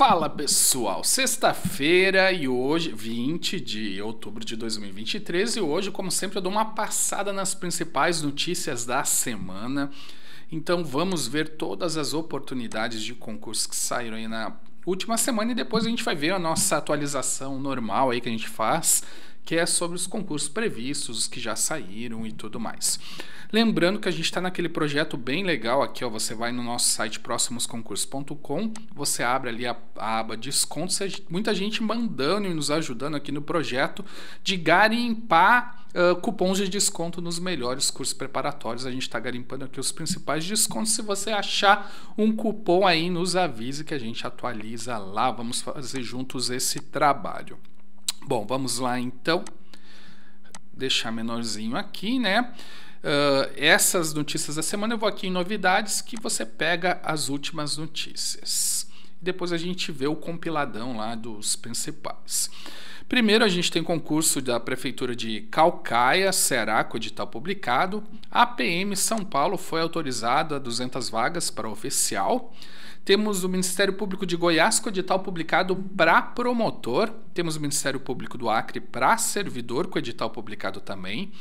Fala pessoal, sexta-feira e hoje, 20 de outubro de 2023, e hoje, como sempre, eu dou uma passada nas principais notícias da semana. Então vamos ver todas as oportunidades de concurso que saíram aí na última semana e depois a gente vai ver a nossa atualização normal aí que a gente faz que é sobre os concursos previstos, os que já saíram e tudo mais. Lembrando que a gente está naquele projeto bem legal aqui, ó. Você vai no nosso site próximosconcursos.com, você abre ali a, a aba descontos, muita gente mandando e nos ajudando aqui no projeto de garimpar uh, cupons de desconto nos melhores cursos preparatórios. A gente está garimpando aqui os principais descontos. Se você achar um cupom aí, nos avise que a gente atualiza lá. Vamos fazer juntos esse trabalho. Bom, vamos lá então. Deixar menorzinho aqui, né? Uh, essas notícias da semana eu vou aqui em novidades que você pega as últimas notícias. Depois a gente vê o compiladão lá dos principais. Primeiro, a gente tem concurso da Prefeitura de Calcaia, Ceará, com edital publicado. A PM São Paulo foi autorizada 200 vagas para oficial. Temos o Ministério Público de Goiás com edital publicado para promotor. Temos o Ministério Público do Acre para servidor com edital publicado também.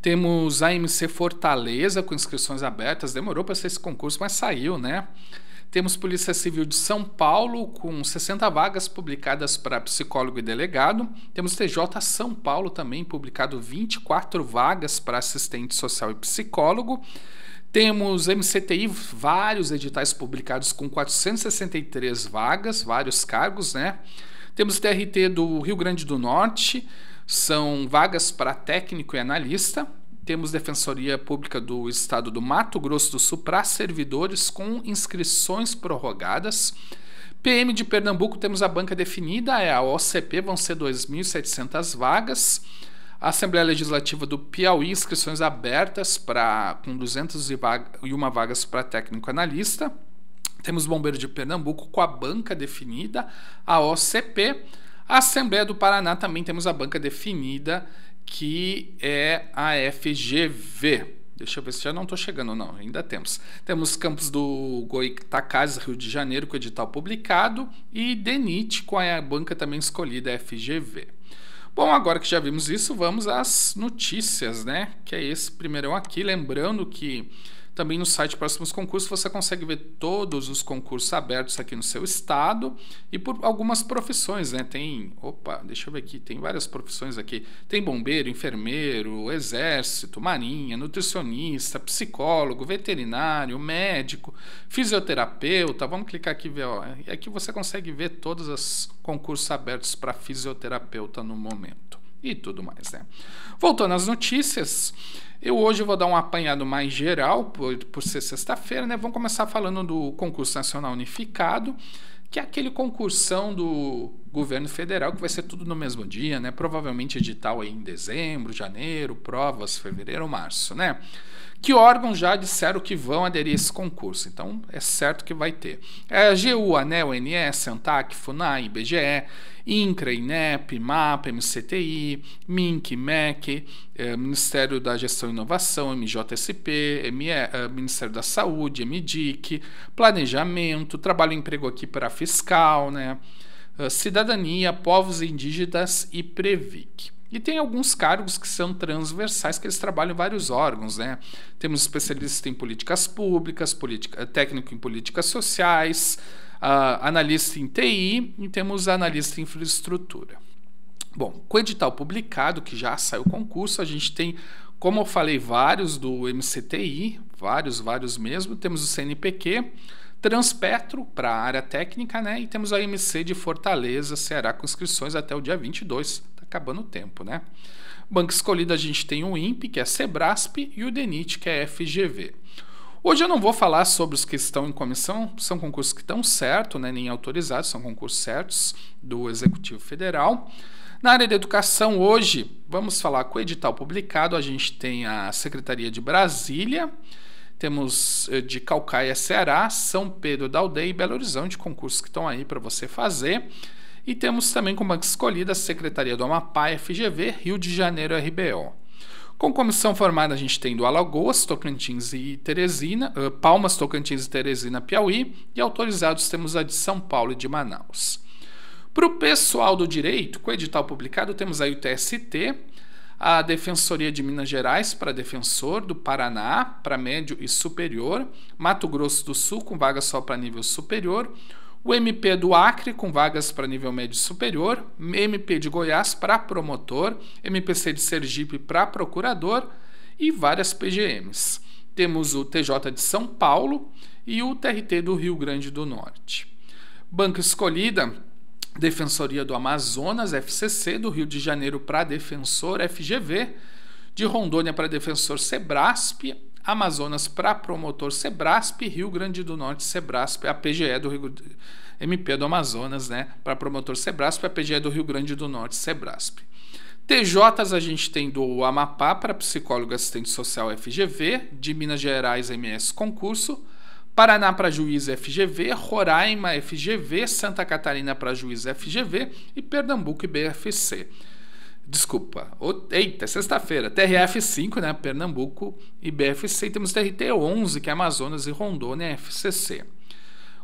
Temos a MC Fortaleza com inscrições abertas. Demorou para ser esse concurso, mas saiu, né? Temos Polícia Civil de São Paulo, com 60 vagas publicadas para psicólogo e delegado. Temos TJ São Paulo também, publicado 24 vagas para assistente social e psicólogo. Temos MCTI, vários editais publicados com 463 vagas, vários cargos, né? Temos TRT do Rio Grande do Norte, são vagas para técnico e analista temos Defensoria Pública do Estado do Mato Grosso do Sul para servidores com inscrições prorrogadas. PM de Pernambuco temos a banca definida, é a OCP, vão ser 2.700 vagas. A Assembleia Legislativa do Piauí, inscrições abertas para com 201 vagas para técnico analista. Temos Bombeiro de Pernambuco com a banca definida, a OCP. A Assembleia do Paraná também temos a banca definida que é a FGV. Deixa eu ver se já não estou chegando, não, ainda temos. Temos Campos do Goitacazes, Rio de Janeiro, com edital publicado, e DENIT, com a banca também escolhida, FGV. Bom, agora que já vimos isso, vamos às notícias, né? Que é esse primeiro aqui. Lembrando que também no site Próximos Concursos você consegue ver todos os concursos abertos aqui no seu estado e por algumas profissões, né? Tem, opa, deixa eu ver aqui, tem várias profissões aqui. Tem bombeiro, enfermeiro, exército, marinha, nutricionista, psicólogo, veterinário, médico, fisioterapeuta. Vamos clicar aqui e ver, ó. aqui é você consegue ver todos os concursos abertos para fisioterapeuta no momento e tudo mais, né? Voltando às notícias, eu hoje vou dar um apanhado mais geral, por, por ser sexta-feira, né? Vamos começar falando do concurso nacional unificado, que é aquele concursão do governo federal, que vai ser tudo no mesmo dia, né? Provavelmente edital aí em dezembro, janeiro, provas, fevereiro, março, né? Que órgãos já disseram que vão aderir a esse concurso, então é certo que vai ter. É a GU, ANEL, ONS, ANTAC, FUNAI, IBGE, INCRA, INEP, MAP, MCTI, MINC, MEC, é, Ministério da Gestão e Inovação, MJSP, ME, é, Ministério da Saúde, MDIC, Planejamento, Trabalho e Emprego aqui para Fiscal, né? Eh, cidadania, povos indígenas e Previc. E tem alguns cargos que são transversais, que eles trabalham em vários órgãos. Né? Temos especialistas em políticas públicas, política, eh, técnico em políticas sociais, uh, analista em TI e temos analista em infraestrutura. Bom, com o edital publicado, que já saiu o concurso, a gente tem, como eu falei, vários do MCTI, vários, vários mesmo. Temos o CNPq, Transpetro para a área técnica, né? E temos a MC de Fortaleza, Ceará, com inscrições até o dia 22. Tá acabando o tempo, né? Banco escolhido a gente tem o INPE, que é Sebrasp, e o DENIT, que é FGV. Hoje eu não vou falar sobre os que estão em comissão, são concursos que estão certos, né, nem autorizados, são concursos certos do Executivo Federal. Na área da educação, hoje, vamos falar com o edital publicado, a gente tem a Secretaria de Brasília, temos eh, de Calcaia, Ceará, São Pedro da Aldeia e Belo Horizonte, concursos que estão aí para você fazer. E temos também como banca escolhida a Secretaria do Amapá, FGV, Rio de Janeiro, RBO. Com comissão formada, a gente tem do Alagoas, Tocantins e Teresina, eh, Palmas, Tocantins e Teresina, Piauí, e autorizados temos a de São Paulo e de Manaus. Para o pessoal do direito, com o edital publicado, temos aí o TST, a Defensoria de Minas Gerais para defensor, do Paraná para médio e superior, Mato Grosso do Sul com vaga só para nível superior, o MP do Acre com vagas para nível médio e superior, MP de Goiás para promotor, MPC de Sergipe para procurador e várias PGMs. Temos o TJ de São Paulo e o TRT do Rio Grande do Norte. banco escolhida Defensoria do Amazonas, FCC, do Rio de Janeiro para Defensor, FGV, de Rondônia para Defensor Sebrasp, Amazonas para Promotor Sebrasp, Rio Grande do Norte Sebrasp, APGE do Rio, MP do Amazonas, né, para Promotor Sebrasp, APGE do Rio Grande do Norte Sebrasp. TJs a gente tem do Amapá para psicólogo assistente social FGV, de Minas Gerais MS concurso, Paraná para juiz FGV, Roraima FGV, Santa Catarina para juiz FGV e Pernambuco e BFC. Desculpa, o, eita, sexta-feira, TRF5, né, Pernambuco e BFC, e temos TRT11, que é Amazonas e Rondônia FCC.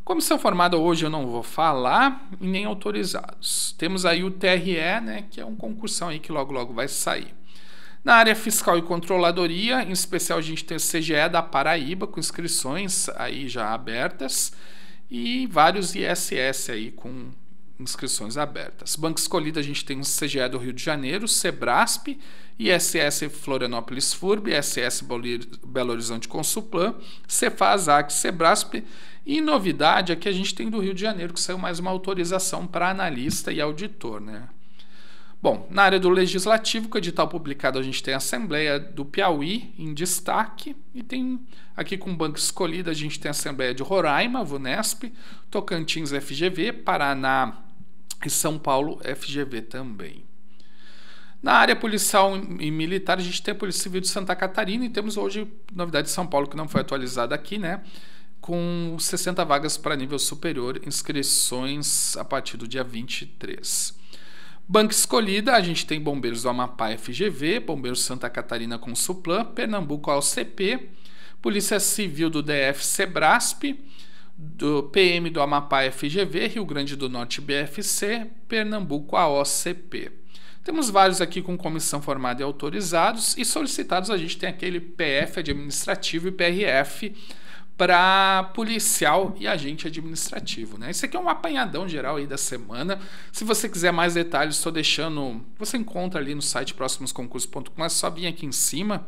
Comissão formada hoje eu não vou falar e nem autorizados. Temos aí o TRE, né, que é um concursão aí que logo logo vai sair. Na área fiscal e controladoria, em especial a gente tem o CGE da Paraíba, com inscrições aí já abertas, e vários ISS aí com inscrições abertas. Banco escolhido a gente tem o CGE do Rio de Janeiro, Sebrasp, ISS Florianópolis FURB, ISS Belo Horizonte Consulplan, Cefaz, AC, Sebrasp e novidade aqui é a gente tem do Rio de Janeiro que saiu mais uma autorização para analista e auditor, né? Bom, na área do legislativo, com o edital publicado, a gente tem a Assembleia do Piauí em destaque, e tem aqui com o banco escolhido, a gente tem a Assembleia de Roraima, VUNESP, Tocantins FGV, Paraná e São Paulo FGV também. Na área policial e militar, a gente tem a Polícia Civil de Santa Catarina e temos hoje novidade de São Paulo que não foi atualizada aqui, né? Com 60 vagas para nível superior, inscrições a partir do dia 23. Banca escolhida, a gente tem Bombeiros do Amapá FGV, Bombeiros Santa Catarina com Suplan, Pernambuco AOCP, Polícia Civil do DF Sebrasp, do PM do Amapá FGV, Rio Grande do Norte BFC, Pernambuco AOCP. Temos vários aqui com comissão formada e autorizados, e solicitados a gente tem aquele PF administrativo e PRF para policial e agente administrativo, né? Isso aqui é um apanhadão geral aí da semana. Se você quiser mais detalhes, estou deixando, você encontra ali no site próximosconcursos.com, é só vir aqui em cima.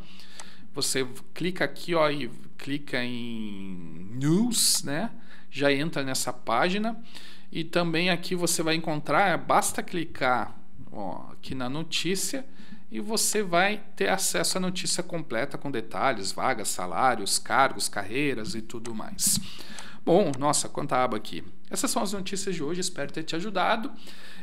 Você clica aqui, ó, e clica em news, né? Já entra nessa página. E também aqui você vai encontrar, é, basta clicar, ó, aqui na notícia e você vai ter acesso à notícia completa com detalhes, vagas, salários, cargos, carreiras e tudo mais. Bom, nossa, quanta aba aqui. Essas são as notícias de hoje, espero ter te ajudado.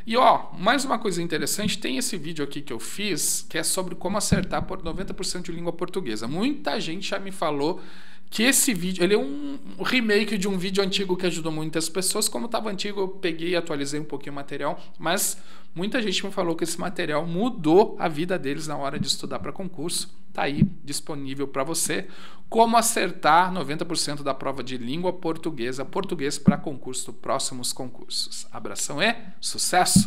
E ó, mais uma coisa interessante, tem esse vídeo aqui que eu fiz, que é sobre como acertar por 90% de língua portuguesa. Muita gente já me falou que esse vídeo, ele é um remake de um vídeo antigo que ajudou muitas pessoas. Como estava antigo, eu peguei e atualizei um pouquinho o material, mas muita gente me falou que esse material mudou a vida deles na hora de estudar para concurso. Tá aí disponível para você. Como acertar 90% da prova de língua portuguesa, português para concurso, próximos concursos. Abração e sucesso!